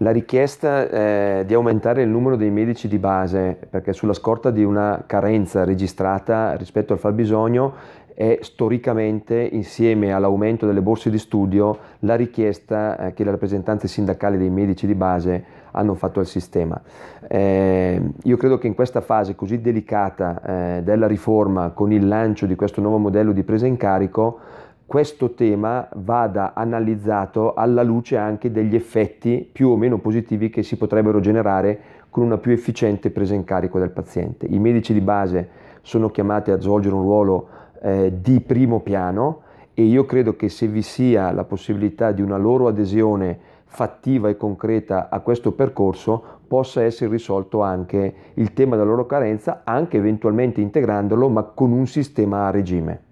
La richiesta eh, di aumentare il numero dei medici di base, perché sulla scorta di una carenza registrata rispetto al fabbisogno, è storicamente, insieme all'aumento delle borse di studio, la richiesta eh, che le rappresentanze sindacali dei medici di base hanno fatto al sistema. Eh, io credo che in questa fase così delicata eh, della riforma, con il lancio di questo nuovo modello di presa in carico, questo tema vada analizzato alla luce anche degli effetti più o meno positivi che si potrebbero generare con una più efficiente presa in carico del paziente. I medici di base sono chiamati a svolgere un ruolo eh, di primo piano e io credo che se vi sia la possibilità di una loro adesione fattiva e concreta a questo percorso possa essere risolto anche il tema della loro carenza, anche eventualmente integrandolo ma con un sistema a regime.